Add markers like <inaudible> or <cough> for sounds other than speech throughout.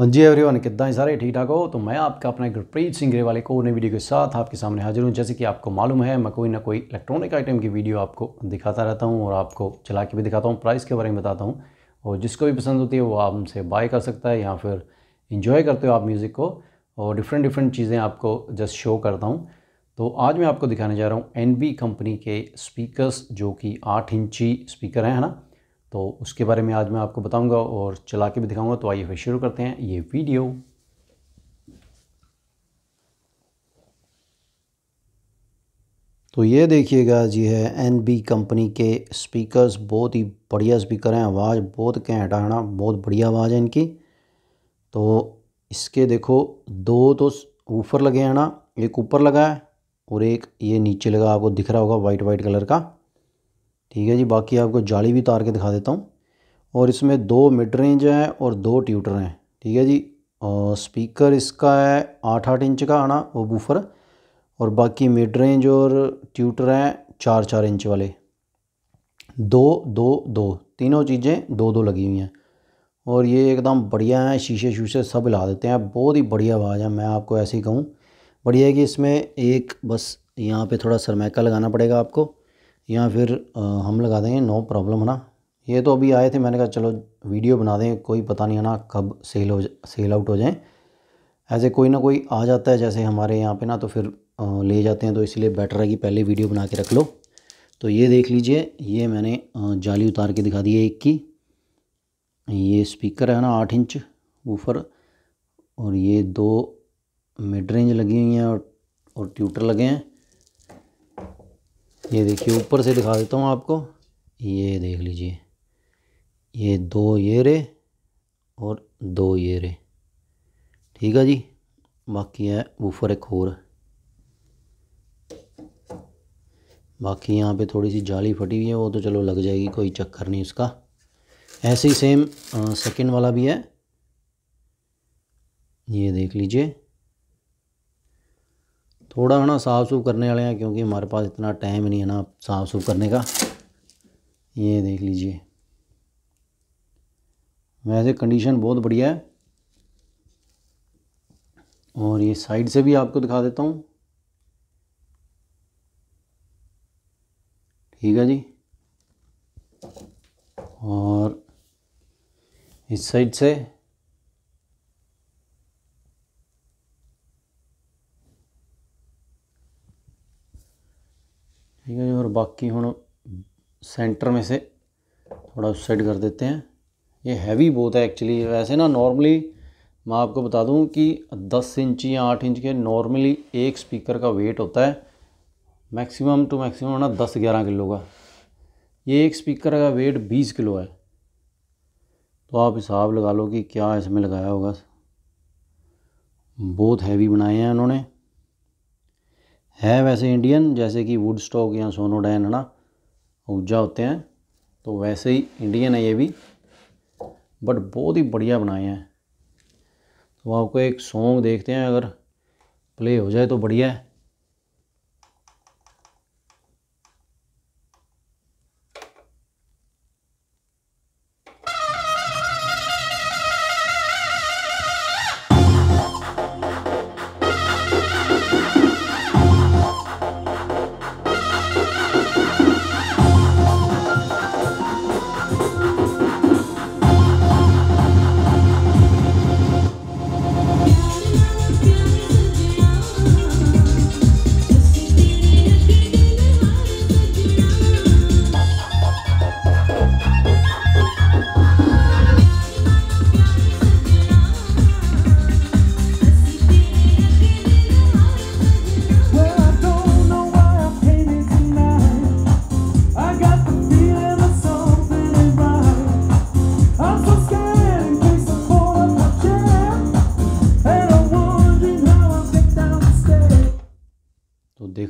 हाँ जी एवरीवन कितना ही सारे ठीक ठाक हो तो मैं आपका अपना गुरप्रीत सिंह ग्रेवाले को नई वीडियो के साथ आपके सामने हाजिर हूँ जैसे कि आपको मालूम है मैं कोई ना कोई इलेक्ट्रॉनिक आइटम की वीडियो आपको दिखाता रहता हूँ और आपको चला के भी दिखाता हूँ प्राइस के बारे में बताता हूँ और जिसको भी पसंद होती है वो उनसे बाय कर सकता है या फिर इंजॉय करते हो आप म्यूज़िक को और डिफरेंट डिफरेंट चीज़ें आपको जस्ट शो करता हूँ तो आज मैं आपको दिखाने जा रहा हूँ एन कंपनी के स्पीकर्स जो कि आठ इंची स्पीकर हैं है ना तो उसके बारे में आज मैं आपको बताऊंगा और चला के भी दिखाऊंगा तो आइए फिर शुरू करते हैं ये वीडियो तो ये देखिएगा जी है एन बी कंपनी के स्पीकर्स बहुत ही बढ़िया स्पीकर हैं आवाज़ बहुत कैंट है ना बहुत बढ़िया आवाज़ है इनकी तो इसके देखो दो तो ऊपर लगे हैं ना एक ऊपर लगा है और एक ये नीचे लगा आपको दिख रहा होगा वाइट वाइट कलर का ठीक है जी बाकी आपको जाली भी उतार के दिखा देता हूँ और इसमें दो मिड रेंज हैं और दो ट्यूटर हैं ठीक है जी और स्पीकर इसका है आठ आठ इंच का आना वो बूफर और बाकी मिड रेंज और ट्यूटर हैं चार चार इंच वाले दो दो दो तीनों चीज़ें दो दो लगी हुई हैं और ये एकदम बढ़िया हैं शीशे शीशे सब हिला देते हैं बहुत ही बढ़िया आवाज़ है मैं आपको ऐसे ही कहूँ बढ़िया है कि इसमें एक बस यहाँ पे थोड़ा सरमैका लगाना पड़ेगा आपको या फिर हम लगा देंगे नो प्रॉब्लम है ना ये तो अभी आए थे मैंने कहा चलो वीडियो बना दें कोई पता नहीं है ना कब सेल हो सेल आउट हो जाए ऐसे कोई ना कोई आ जाता है जैसे हमारे यहाँ पे ना तो फिर ले जाते हैं तो इसलिए बेटर है कि पहले वीडियो बना के रख लो तो ये देख लीजिए ये मैंने जाली उतार के दिखा दी है एक की ये स्पीकर है ना आठ इंच ऊपर और ये दो मिड रेंज लगी हुई हैं और और ट्यूटर लगे हैं ये देखिए ऊपर से दिखा देता हूँ आपको ये देख लीजिए ये दो ये रे और दो ये रे ठीक है जी बाकी है वूफर एक और बाकी यहाँ पे थोड़ी सी जाली फटी हुई है वो तो चलो लग जाएगी कोई चक्कर नहीं उसका ऐसे ही सेम सेकंड वाला भी है ये देख लीजिए थोड़ा है ना साफ़ सूफ करने वाले हैं क्योंकि हमारे पास इतना टाइम नहीं है ना साफ़ सूफ करने का ये देख लीजिए वैसे कंडीशन बहुत बढ़िया है और ये साइड से भी आपको दिखा देता हूँ ठीक है जी और इस साइड से ठीक है जी और बाकी हम सेंटर में से थोड़ा उस साइड कर देते हैं ये हैवी बहुत है एक्चुअली वैसे ना नॉर्मली मैं आपको बता दूं कि 10 इंच या 8 इंच के नॉर्मली एक स्पीकर का वेट होता है मैक्सिमम टू मैक्सिमम ना 10-11 किलो का ये एक स्पीकर का वेट 20 किलो है तो आप हिसाब लगा लो कि क्या इसमें लगाया होगा बहुत हैवी बनाए हैं उन्होंने है वैसे इंडियन जैसे कि वुड स्टॉक या सोनोडाइन है ना ऊर्जा होते हैं तो वैसे ही इंडियन है ये भी बट बहुत ही बढ़िया बनाए हैं तो आपको एक सॉन्ग देखते हैं अगर प्ले हो जाए तो बढ़िया है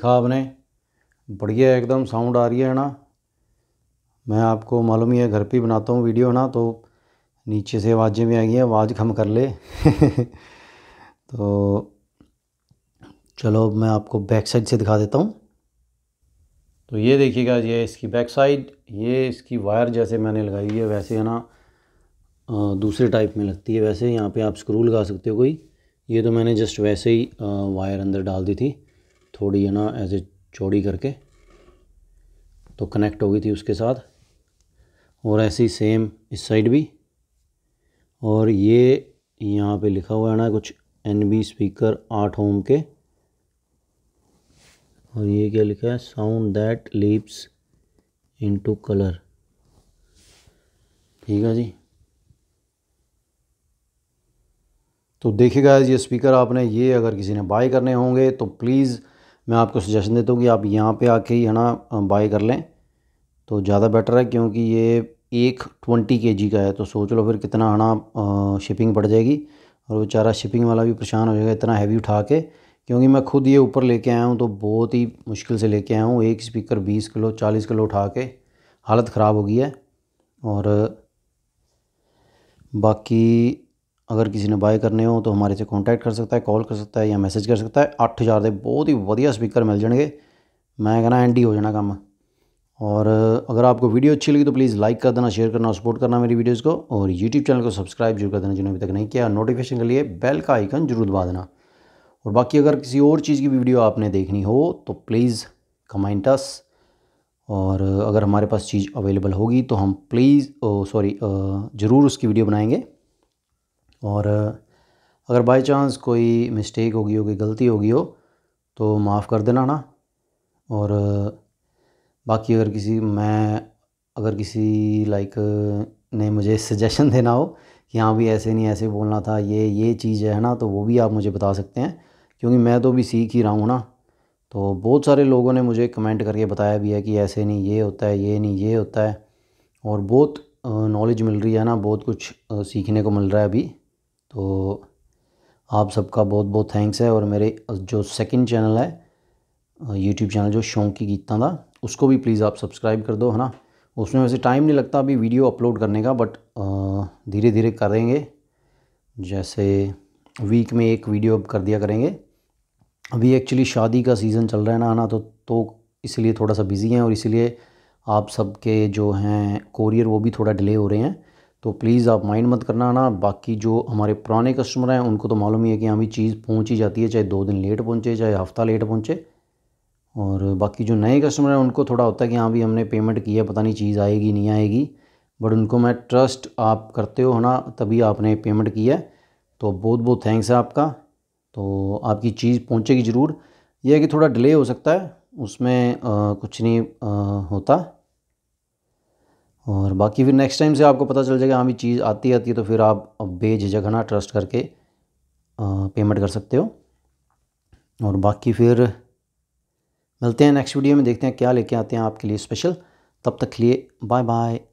देखा आपने बढ़िया एकदम साउंड आ रही है ना मैं आपको मालूम ही है घर पे बनाता हूँ वीडियो ना तो नीचे से आवाज़ें भी आ गई हैं आवाज़ खम कर ले <laughs> तो चलो मैं आपको बैक साइड से दिखा देता हूँ तो ये देखिएगा ये इसकी बैक साइड ये इसकी वायर जैसे मैंने लगाई है वैसे है ना दूसरे टाइप में लगती है वैसे यहाँ पे आप स्क्रू लगा सकते हो कोई ये तो मैंने जस्ट वैसे ही वायर अंदर डाल दी थी थोड़ी है ना ऐसे चौड़ी करके तो कनेक्ट हो गई थी उसके साथ और ऐसे ही सेम इस साइड भी और ये यहाँ पे लिखा हुआ है ना कुछ एन बी स्पीकर आठ होम के और ये क्या लिखा है sound that leaps into colour ठीक है जी तो देखिएगा ये स्पीकर आपने ये अगर किसी ने बाय करने होंगे तो प्लीज़ मैं आपको सजेशन देता हूँ कि आप यहाँ पे आके ही है ना बाय कर लें तो ज़्यादा बेटर है क्योंकि ये एक ट्वेंटी के जी का है तो सोच लो फिर कितना है ना शिपिंग बढ़ जाएगी और बेचारा शिपिंग वाला भी परेशान हो जाएगा इतना हैवी उठा के क्योंकि मैं खुद ये ऊपर लेके आया हूँ तो बहुत ही मुश्किल से लेके आया हूँ एक स्पीकर बीस किलो चालीस किलो उठा के हालत ख़राब हो गई है और बाकी अगर किसी ने बाय करने हो तो हमारे से कॉन्टैक्ट कर सकता है कॉल कर सकता है या मैसेज कर सकता है अठ हज़ार के बहुत ही वजिया स्पीकर मिल जाएंगे मैं कहना एंड ही हो जाना काम और अगर आपको वीडियो अच्छी लगी तो प्लीज़ लाइक कर देना शेयर करना और सपोर्ट करना मेरी वीडियोज़ को और यूट्यूब चैनल को सब्सक्राइब जरूर कर देना जिन्होंने अभी तक नहीं किया नोटिफिकेशन के लिए बेल का आइकन जरूर दबा देना और बाकी अगर किसी और चीज़ की भी वीडियो आपने देखनी हो तो प्लीज़ कमेंट अस और अगर हमारे पास चीज़ अवेलेबल होगी तो हम प्लीज़ सॉरी ज़रूर उसकी वीडियो बनाएंगे और अगर बाय चांस कोई मिस्टेक होगी हो कोई गलती होगी हो तो माफ़ कर देना ना और बाकी अगर किसी मैं अगर किसी लाइक ने मुझे सजेशन देना हो कि हाँ भी ऐसे नहीं ऐसे बोलना था ये ये चीज़ है ना तो वो भी आप मुझे बता सकते हैं क्योंकि मैं तो भी सीख ही रहा हूँ ना तो बहुत सारे लोगों ने मुझे कमेंट करके बताया भी है कि ऐसे नहीं ये होता है ये नहीं ये होता है और बहुत नॉलेज मिल रही है ना बहुत कुछ सीखने को मिल रहा है अभी तो आप सबका बहुत बहुत थैंक्स है और मेरे जो सेकंड चैनल है यूट्यूब चैनल जो शौक की गीतां का उसको भी प्लीज़ आप सब्सक्राइब कर दो है ना उसमें वैसे टाइम नहीं लगता अभी वीडियो अपलोड करने का बट धीरे धीरे करेंगे जैसे वीक में एक वीडियो अब कर दिया करेंगे अभी एक्चुअली शादी का सीज़न चल रहा है ना ना तो तो इसलिए थोड़ा सा बिज़ी हैं और इसीलिए आप सब के जो हैं कोरियर वो भी थोड़ा डिले हो रहे हैं तो प्लीज़ आप माइंड मत करना ना बाकी जो हमारे पुराने कस्टमर हैं उनको तो मालूम ही है कि भी चीज़ पहुँच ही जाती है चाहे दो दिन लेट पहुँचे चाहे हफ़्ता लेट पहुँचे और बाकी जो नए कस्टमर हैं उनको थोड़ा होता है कि हाँ भी हमने पेमेंट किया पता नहीं चीज़ आएगी नहीं आएगी बट उनको मैं ट्रस्ट आप करते हो ना तभी आपने पेमेंट किया है तो बहुत बहुत थैंक्स है आपका तो आपकी चीज़ पहुँचेगी ज़रूर यह है कि थोड़ा डिले हो सकता है उसमें आ, कुछ नहीं आ, होता और बाकी फिर नेक्स्ट टाइम से आपको पता चल जाएगा हाँ भी चीज़ आती आती है तो फिर आप अब ना ट्रस्ट करके पेमेंट कर सकते हो और बाकी फिर मिलते हैं नेक्स्ट वीडियो में देखते हैं क्या लेके आते हैं आपके लिए स्पेशल तब तक लिए बाय बाय